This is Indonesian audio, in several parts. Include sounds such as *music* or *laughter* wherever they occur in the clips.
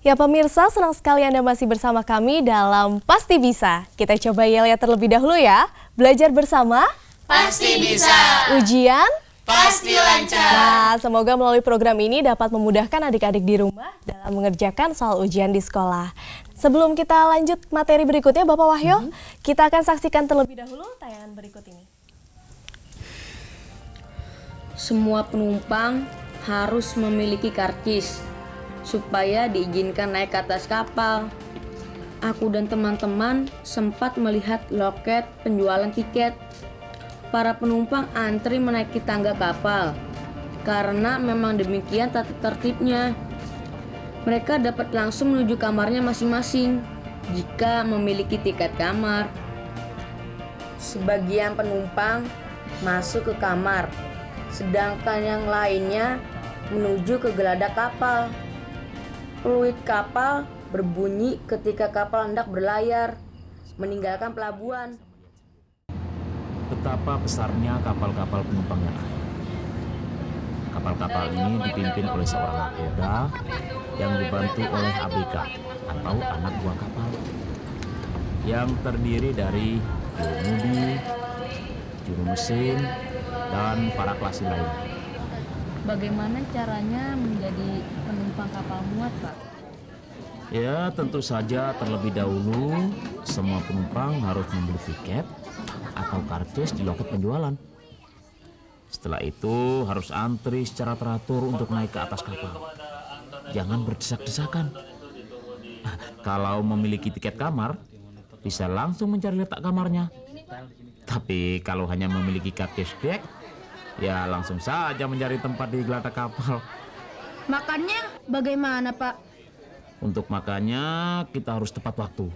Ya pemirsa, senang sekali Anda masih bersama kami dalam Pasti Bisa. Kita coba ya lihat terlebih dahulu ya. Belajar bersama? Pasti bisa. Ujian? Pasti lancar. Nah, semoga melalui program ini dapat memudahkan adik-adik di rumah dalam mengerjakan soal ujian di sekolah. Sebelum kita lanjut materi berikutnya, Bapak Wahyo, mm -hmm. kita akan saksikan terlebih dahulu tayangan berikut ini. Semua penumpang harus memiliki karcis supaya diizinkan naik ke atas kapal. Aku dan teman-teman sempat melihat loket penjualan tiket. Para penumpang antri menaiki tangga kapal karena memang demikian tata tertibnya. Mereka dapat langsung menuju kamarnya masing-masing jika memiliki tiket kamar. Sebagian penumpang masuk ke kamar, sedangkan yang lainnya menuju ke geladak kapal. Peluit kapal berbunyi ketika kapal hendak berlayar, meninggalkan pelabuhan. Betapa besarnya kapal-kapal penumpang yang ada. Kapal-kapal ini dipimpin oleh seorang nakoda yang dibantu oleh ABK atau anak buah kapal yang terdiri dari juru mudi, juru mesin, dan para kelas lain. Bagaimana caranya menjadi kapal muat, Pak? Ya, tentu saja terlebih dahulu semua penumpang harus membeli tiket atau kartus di loket penjualan. Setelah itu harus antri secara teratur untuk naik ke atas kapal. Jangan berdesak-desakan. *laughs* Kalau memiliki tiket kamar, bisa langsung mencari letak kamarnya. Tapi kalau hanya memiliki kartus dek, ya langsung saja mencari tempat di gelata kapal. Makannya Bagaimana, Pak? Untuk makanya kita harus tepat waktu.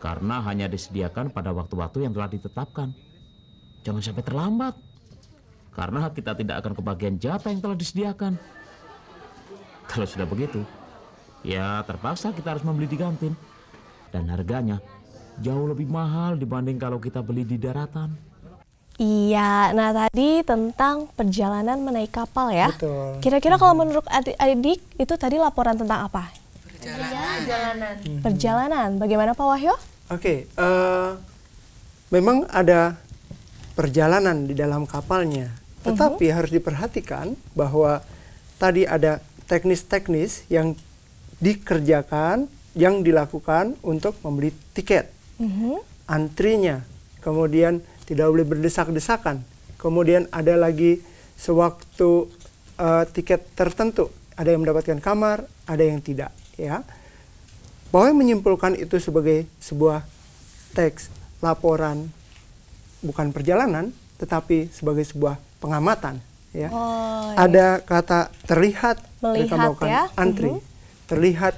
Karena hanya disediakan pada waktu-waktu yang telah ditetapkan. Jangan sampai terlambat. Karena kita tidak akan kebagian jatah yang telah disediakan. Kalau sudah begitu, ya terpaksa kita harus membeli di kantin. Dan harganya jauh lebih mahal dibanding kalau kita beli di daratan. Iya, nah tadi tentang perjalanan menaik kapal ya. Kira-kira kalau menurut adik-adik itu tadi laporan tentang apa? Perjalanan. Perjalanan. Mhm. Perjalanan. Bagaimana Pak Wahyo? Oke, okay, uh, eh, memang ada perjalanan di dalam kapalnya. Mhm. Tetapi uh -huh. harus diperhatikan bahwa tadi ada teknis-teknis yang dikerjakan, yang dilakukan untuk membeli tiket. Uh mhm. -huh. Antrinya, kemudian tidak boleh berdesak-desakan. Kemudian ada lagi sewaktu uh, tiket tertentu, ada yang mendapatkan kamar, ada yang tidak, ya. Bahwa menyimpulkan itu sebagai sebuah teks laporan bukan perjalanan, tetapi sebagai sebuah pengamatan, ya. Oh, iya. Ada kata terlihat, melihat ya. antri, uh mhm. -huh. terlihat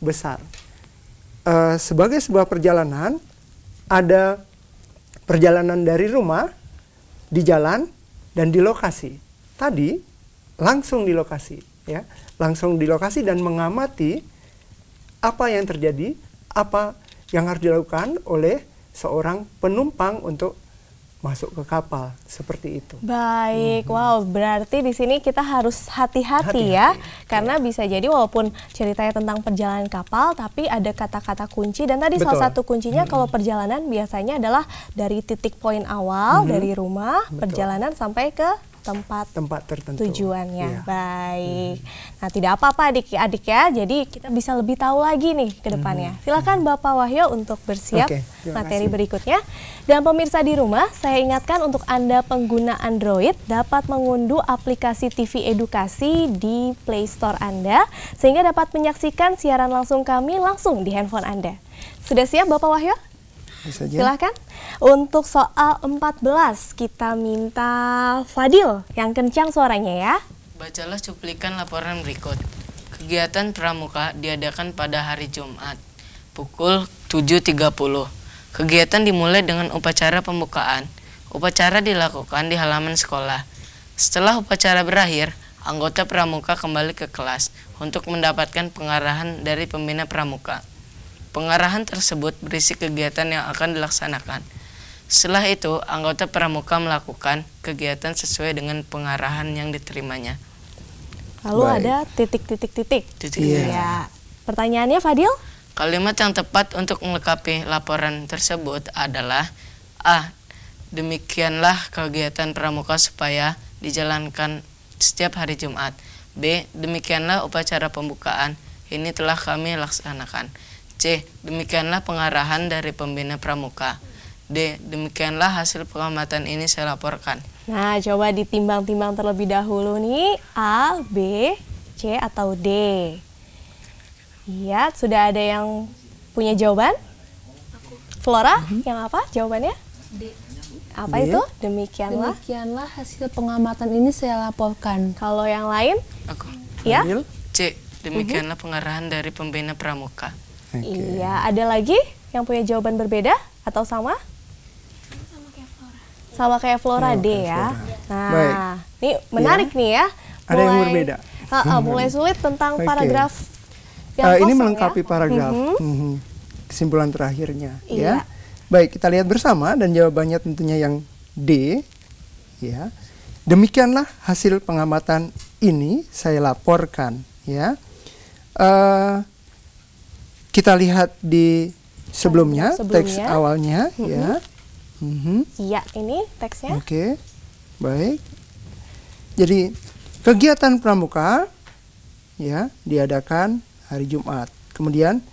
besar. Uh, sebagai sebuah perjalanan ada Perjalanan dari rumah, di jalan, dan di lokasi. Tadi langsung di lokasi, ya, langsung di lokasi dan mengamati apa yang terjadi, apa yang harus dilakukan oleh seorang penumpang untuk masuk ke kapal seperti itu. Baik, mm -hmm. wow, berarti di sini kita harus hati-hati ya, karena yeah. bisa jadi walaupun ceritanya tentang perjalanan kapal, tapi ada kata-kata kunci dan tadi Betul. salah satu kuncinya mm -hmm. kalau perjalanan biasanya adalah dari titik poin awal mm -hmm. dari rumah, Betul. perjalanan sampai ke tempat tempat tertentu tujuannya ya. baik hmm. nah tidak apa-apa adik-adik ya jadi kita bisa lebih tahu lagi nih ke depannya hmm. silakan hmm. Bapak Wahyo untuk bersiap okay, materi kasih. berikutnya dan pemirsa di rumah saya ingatkan untuk anda pengguna Android dapat mengunduh aplikasi TV edukasi di Play Store Anda sehingga dapat menyaksikan siaran langsung kami langsung di handphone Anda sudah siap Bapak Wahyo Silahkan. Untuk soal 14, kita minta Fadil yang kencang suaranya ya. Bacalah cuplikan laporan berikut. Kegiatan pramuka diadakan pada hari Jumat pukul 7.30. Kegiatan dimulai dengan upacara pembukaan. Upacara dilakukan di halaman sekolah. Setelah upacara berakhir, anggota pramuka kembali ke kelas untuk mendapatkan pengarahan dari pembina pramuka. Pengarahan tersebut berisi kegiatan yang akan dilaksanakan. Setelah itu, anggota pramuka melakukan kegiatan sesuai dengan pengarahan yang diterimanya. Lalu Baik. ada titik-titik-titik. Iya. Ya. Pertanyaannya Fadil? Kalimat yang tepat untuk melengkapi laporan tersebut adalah A. Demikianlah kegiatan pramuka supaya dijalankan setiap hari Jumat. B. Demikianlah upacara pembukaan. Ini telah kami laksanakan. C. Demikianlah pengarahan dari pembina pramuka. D. Demikianlah hasil pengamatan ini saya laporkan. Nah, coba ditimbang-timbang terlebih dahulu nih. A, B, C, atau D. Iya, sudah ada yang punya jawaban? Flora, mm -hmm. yang apa jawabannya? D. Apa D. itu? Demikianlah. Demikianlah hasil pengamatan ini saya laporkan. Kalau yang lain? Aku. Ya? C. Demikianlah mm -hmm. pengarahan dari pembina pramuka. Okay. Iya, ada lagi yang punya jawaban berbeda atau sama? Sama kayak Flora. Sama kayak Flora D ya. Nah, ini menarik ya. nih ya. Mulai, ada yang berbeda. Uh, uh, *laughs* mulai sulit tentang okay. paragraf eh, yang uh, Ini melengkapi ya. paragraf. Mm Mm -hmm. Kesimpulan terakhirnya ya. iya. ya. Baik, kita lihat bersama dan jawabannya tentunya yang D ya. Demikianlah hasil pengamatan ini saya laporkan ya. Uh, kita lihat di sebelumnya, sebelumnya. teks awalnya mm -hmm. ya. Mm -hmm. Iya, ini teksnya. Oke. Okay. Baik. Jadi kegiatan pramuka ya diadakan hari Jumat. Kemudian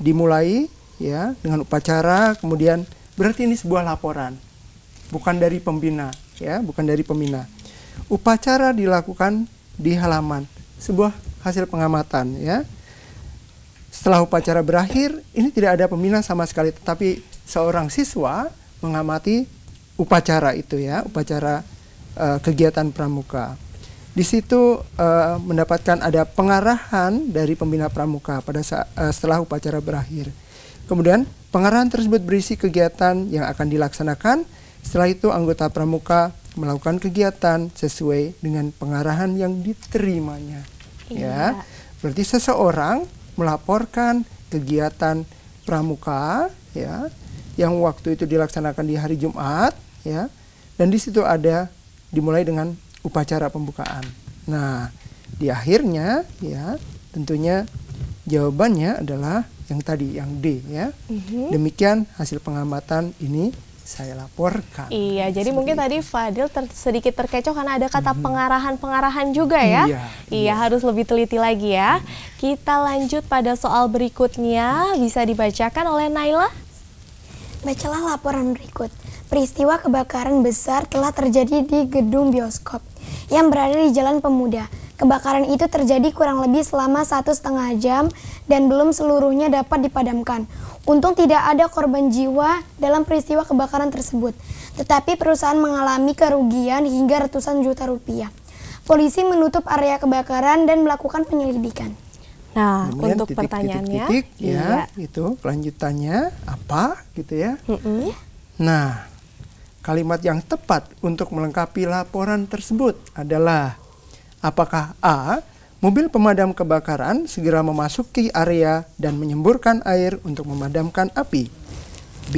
dimulai ya dengan upacara, kemudian berarti ini sebuah laporan. Bukan dari pembina ya, bukan dari pembina. Upacara dilakukan di halaman, sebuah hasil pengamatan ya. Setelah upacara berakhir, ini tidak ada pembina sama sekali, tetapi seorang siswa mengamati upacara itu ya, upacara uh, kegiatan pramuka. Di situ uh, mendapatkan ada pengarahan dari pembina pramuka pada saat, uh, eh, setelah upacara berakhir. Kemudian pengarahan tersebut berisi kegiatan yang akan dilaksanakan. Setelah itu anggota pramuka melakukan kegiatan sesuai dengan pengarahan yang diterimanya. Iya. Ya. Berarti seseorang melaporkan kegiatan pramuka ya yang waktu itu dilaksanakan di hari Jumat ya dan di situ ada dimulai dengan upacara pembukaan. Nah, di akhirnya ya tentunya jawabannya adalah yang tadi yang D ya. Mm -hmm. Demikian hasil pengamatan ini saya laporkan. Iya, nah, jadi Seperti mungkin tadi Fadil ter sedikit terkecoh karena ada kata mm-hmm. pengarahan-pengarahan juga ya. Iya, iya, iya, harus lebih teliti lagi ya. Mm-hmm. Kita lanjut pada soal berikutnya, bisa dibacakan oleh Naila. Bacalah laporan berikut. Peristiwa kebakaran besar telah terjadi di gedung bioskop yang berada di Jalan Pemuda. Kebakaran itu terjadi kurang lebih selama satu setengah jam dan belum seluruhnya dapat dipadamkan. Untung tidak ada korban jiwa dalam peristiwa kebakaran tersebut, tetapi perusahaan mengalami kerugian hingga ratusan juta rupiah. Polisi menutup area kebakaran dan melakukan penyelidikan. Nah, Kemudian untuk titik, pertanyaannya, titik, titik, ya, iya. itu kelanjutannya apa gitu ya? Mm -mm. Nah, kalimat yang tepat untuk melengkapi laporan tersebut adalah Apakah A. Mobil pemadam kebakaran segera memasuki area dan menyemburkan air untuk memadamkan api. B.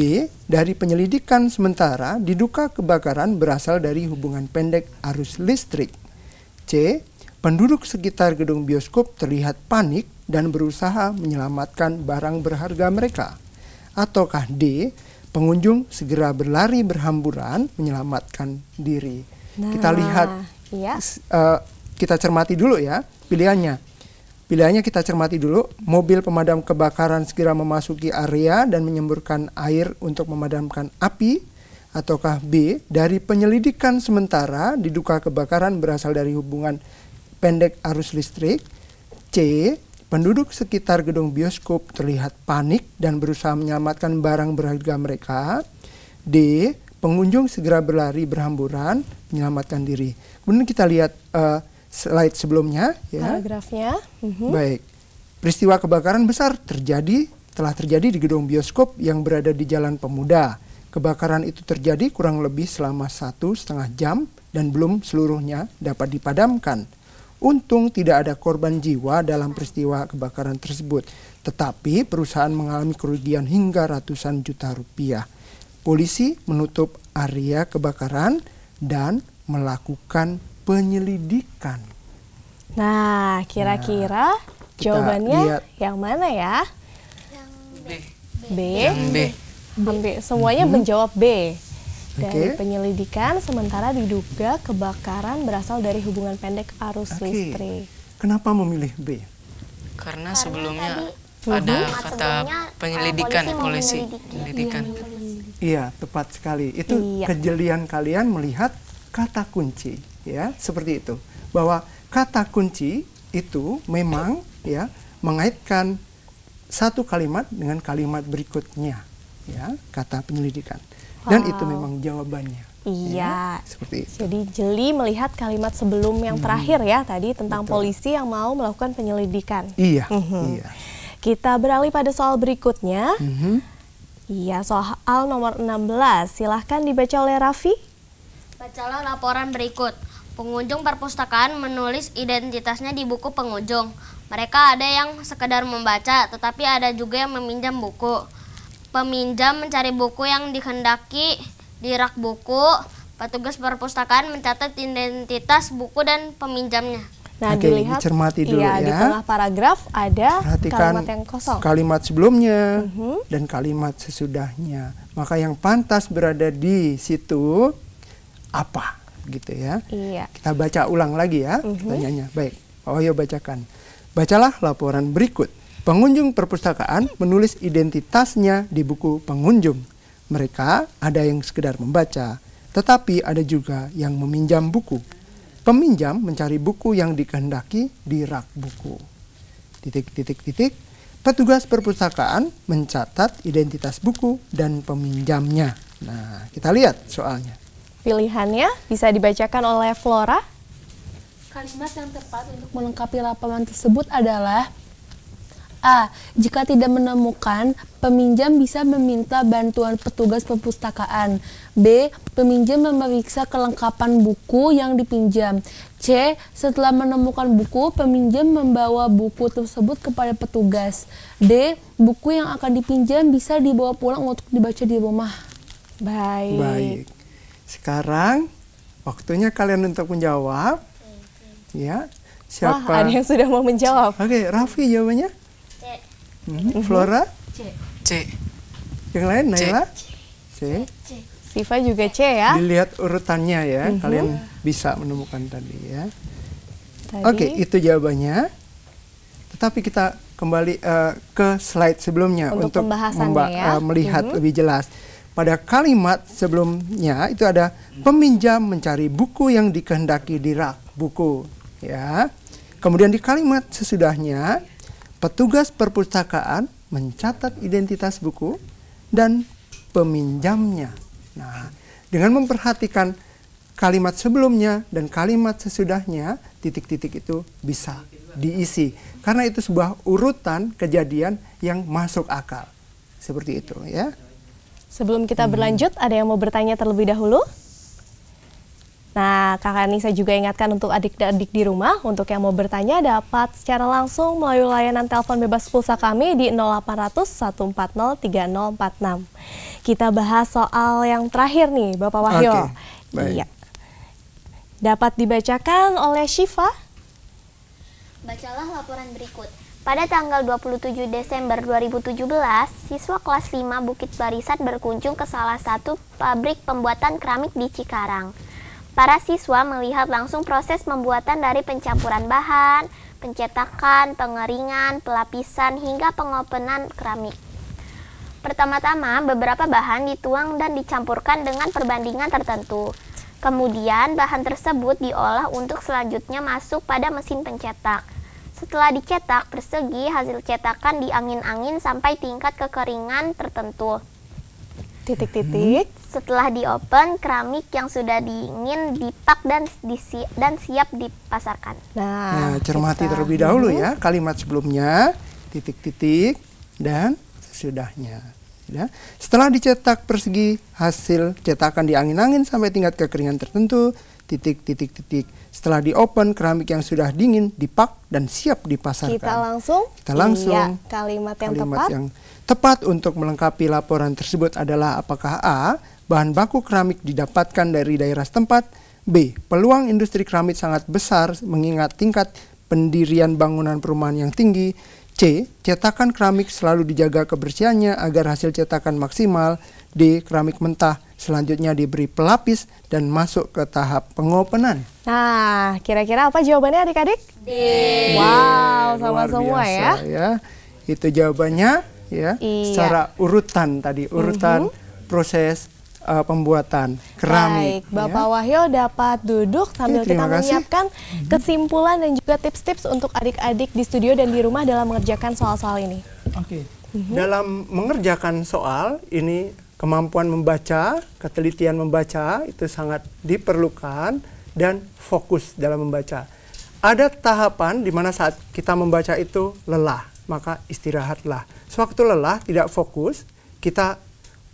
Dari penyelidikan sementara, diduka kebakaran berasal dari hubungan pendek arus listrik. C. Penduduk sekitar gedung bioskop terlihat panik dan berusaha menyelamatkan barang berharga mereka. Ataukah D. Pengunjung segera berlari berhamburan menyelamatkan diri. Nah, Kita lihat iya. uh, kita cermati dulu ya pilihannya. Pilihannya kita cermati dulu, mobil pemadam kebakaran segera memasuki area dan menyemburkan air untuk memadamkan api, ataukah B, dari penyelidikan sementara diduga kebakaran berasal dari hubungan pendek arus listrik, C, penduduk sekitar gedung bioskop terlihat panik dan berusaha menyelamatkan barang berharga mereka, D, pengunjung segera berlari berhamburan menyelamatkan diri. Kemudian kita lihat uh, slide sebelumnya ya. Paragrafnya. Mhm. Baik. Peristiwa kebakaran besar terjadi telah terjadi di gedung bioskop yang berada di Jalan Pemuda. Kebakaran itu terjadi kurang lebih selama satu setengah jam dan belum seluruhnya dapat dipadamkan. Untung tidak ada korban jiwa dalam peristiwa kebakaran tersebut, tetapi perusahaan mengalami kerugian hingga ratusan juta rupiah. Polisi menutup area kebakaran dan melakukan penyelidikan. Nah, nah kira-kira nah, jawabannya lihat. yang mana ya? B. B. B. B. B. Semuanya hmm. menjawab B. Dari okay. penyelidikan, sementara diduga kebakaran berasal dari hubungan pendek arus okay. listrik. Kenapa memilih B? Karena, Karena sebelumnya tadi, ada hmm. kata sebelumnya, eh, penyelidikan, polisi, penyelidikan. Iya, iya, tepat sekali. Itu iya. kejelian kalian melihat kata kunci ya seperti itu bahwa kata kunci itu memang ya mengaitkan satu kalimat dengan kalimat berikutnya ya kata penyelidikan dan wow. itu memang jawabannya ya, Iya. Ya, seperti itu. Jadi jeli melihat kalimat sebelum yang hmm. terakhir ya tadi tentang Betul. polisi yang mau melakukan penyelidikan. Iya. Mhm. Iya. Kita beralih pada soal berikutnya. Mm Iya, soal nomor 16. Silahkan dibaca oleh Raffi. Bacalah laporan berikut. Pengunjung perpustakaan menulis identitasnya di buku pengunjung. Mereka ada yang sekedar membaca, tetapi ada juga yang meminjam buku. Peminjam mencari buku yang dikehendaki di rak buku. Petugas perpustakaan mencatat identitas buku dan peminjamnya. Nah, Oke, dilihat dicermati dulu iya, ya. Di tengah paragraf ada Perhatikan kalimat yang kosong. Kalimat sebelumnya uh-huh. dan kalimat sesudahnya. Maka yang pantas berada di situ apa? gitu ya. Iya. Kita baca ulang lagi ya mm-hmm. Baik, Pak Wahyu bacakan. Bacalah laporan berikut. Pengunjung perpustakaan menulis identitasnya di buku pengunjung. Mereka ada yang sekedar membaca, tetapi ada juga yang meminjam buku. Peminjam mencari buku yang dikehendaki di rak buku. Titik-titik-titik. Petugas perpustakaan mencatat identitas buku dan peminjamnya. Nah, kita lihat soalnya. Pilihannya bisa dibacakan oleh Flora. Kalimat yang tepat untuk melengkapi laporan tersebut adalah A. Jika tidak menemukan, peminjam bisa meminta bantuan petugas perpustakaan. B. Peminjam memeriksa kelengkapan buku yang dipinjam. C. Setelah menemukan buku, peminjam membawa buku tersebut kepada petugas. D. Buku yang akan dipinjam bisa dibawa pulang untuk dibaca di rumah. Baik. Baik. Sekarang waktunya kalian untuk menjawab. Ya. Siapa? Wah, ada yang sudah mau menjawab. Oke, okay, Raffi jawabannya? C. Hmm, Flora? C. C. Yang lain Naila? C. C. Siva juga C ya. Dilihat urutannya ya, uh mhm. -huh. kalian bisa menemukan tadi ya. Tadi. Oke, okay, itu jawabannya. Tetapi kita kembali uh, ke slide sebelumnya untuk, untuk ya. uh, melihat uh mhm. -huh. lebih jelas pada kalimat sebelumnya itu ada peminjam mencari buku yang dikehendaki di rak buku ya. Kemudian di kalimat sesudahnya petugas perpustakaan mencatat identitas buku dan peminjamnya. Nah, dengan memperhatikan kalimat sebelumnya dan kalimat sesudahnya, titik-titik itu bisa diisi. Karena itu sebuah urutan kejadian yang masuk akal. Seperti itu ya. Sebelum kita hmm. berlanjut, ada yang mau bertanya terlebih dahulu? Nah, Kak Ani saya juga ingatkan untuk adik-adik di rumah, untuk yang mau bertanya dapat secara langsung melalui layanan telepon bebas pulsa kami di 0800 140 3046. Kita bahas soal yang terakhir nih, Bapak Wahyo. Okay, Iya. Dapat dibacakan oleh Syifa. Bacalah laporan berikut. Pada tanggal 27 Desember 2017, siswa kelas 5 Bukit Barisan berkunjung ke salah satu pabrik pembuatan keramik di Cikarang. Para siswa melihat langsung proses pembuatan dari pencampuran bahan, pencetakan, pengeringan, pelapisan, hingga pengopenan keramik. Pertama-tama, beberapa bahan dituang dan dicampurkan dengan perbandingan tertentu. Kemudian, bahan tersebut diolah untuk selanjutnya masuk pada mesin pencetak. Setelah dicetak persegi, hasil cetakan diangin-angin sampai tingkat kekeringan tertentu. Titik-titik. Hmm. Setelah diopen, keramik yang sudah dingin dipak dan disi dan siap dipasarkan. Nah, nah cermati kita. terlebih dahulu ya kalimat sebelumnya, titik-titik dan sesudahnya. Ya. Setelah dicetak persegi, hasil cetakan diangin-angin sampai tingkat kekeringan tertentu titik, titik, titik. Setelah di open, keramik yang sudah dingin dipak dan siap dipasarkan. Kita langsung? Kita langsung. Iya, kalimat yang kalimat tepat. yang tepat untuk melengkapi laporan tersebut adalah apakah A. Bahan baku keramik didapatkan dari daerah setempat. B. Peluang industri keramik sangat besar mengingat tingkat pendirian bangunan perumahan yang tinggi. C. Cetakan keramik selalu dijaga kebersihannya agar hasil cetakan maksimal. D. Keramik mentah selanjutnya diberi pelapis dan masuk ke tahap pengopenan. Nah, kira-kira apa jawabannya adik-adik? Wow, sama Luar semua biasa, ya. ya. Itu jawabannya ya, iya. secara urutan tadi, urutan mm -hmm. proses uh, pembuatan keramik. Baik, ya. Bapak ya. Wahyo dapat duduk sambil Oke, kita menyiapkan kasih. Mhm. kesimpulan dan juga tips-tips untuk adik-adik di studio dan di rumah dalam mengerjakan soal-soal ini. Oke. Uh-huh. Dalam mengerjakan soal ini kemampuan membaca, ketelitian membaca itu sangat diperlukan dan fokus dalam membaca. Ada tahapan di mana saat kita membaca itu lelah, maka istirahatlah. Sewaktu lelah, tidak fokus, kita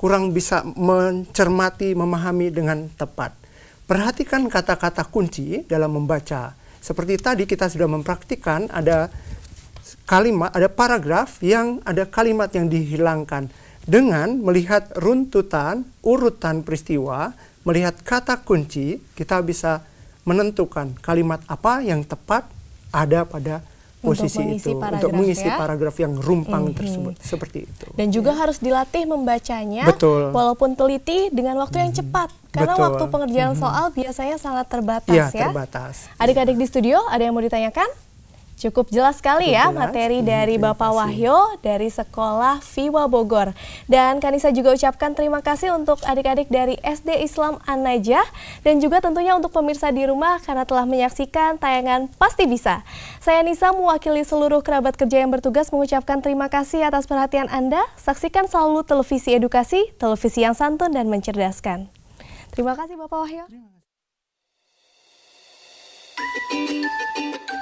kurang bisa mencermati, memahami dengan tepat. Perhatikan kata-kata kunci dalam membaca. Seperti tadi kita sudah mempraktikkan ada kalimat, ada paragraf yang ada kalimat yang dihilangkan dengan melihat runtutan, urutan peristiwa, melihat kata kunci, kita bisa menentukan kalimat apa yang tepat ada pada posisi untuk itu untuk mengisi ya? paragraf yang rumpang mm -hmm. tersebut seperti itu. Dan juga ya. harus dilatih membacanya Betul. walaupun teliti dengan waktu mm -hmm. yang mhm. cepat karena Betul. waktu pengerjaan mm -hmm. soal biasanya sangat terbatas iya, ya. terbatas. Adik-adik di studio ada yang mau ditanyakan? Cukup jelas sekali ya materi hmm, dari Bapak Wahyo dari Sekolah Viwa Bogor. Dan Kanisa juga ucapkan terima kasih untuk adik-adik dari SD Islam An-Najah dan juga tentunya untuk pemirsa di rumah karena telah menyaksikan tayangan Pasti Bisa. Saya Nisa mewakili seluruh kerabat kerja yang bertugas mengucapkan terima kasih atas perhatian Anda. Saksikan selalu televisi edukasi, televisi yang santun dan mencerdaskan. Terima kasih Bapak Wahyo. Terima kasih.